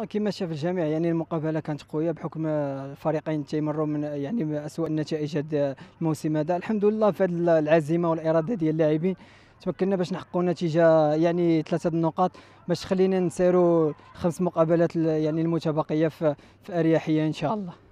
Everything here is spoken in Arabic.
آه، كما شاف الجميع يعني المقابله كانت قويه بحكم الفريقين آه، تيمروا من آه، يعني اسوء النتائج هذا الموسم هذا الحمد لله في هذه العزيمه والاراده ديال اللاعبين تمكنا باش نحققوا نتيجه يعني ثلاثه النقاط باش خلينا نسيروا خمس مقابلات يعني المتبقيه في, في اريحيه ان شاء الله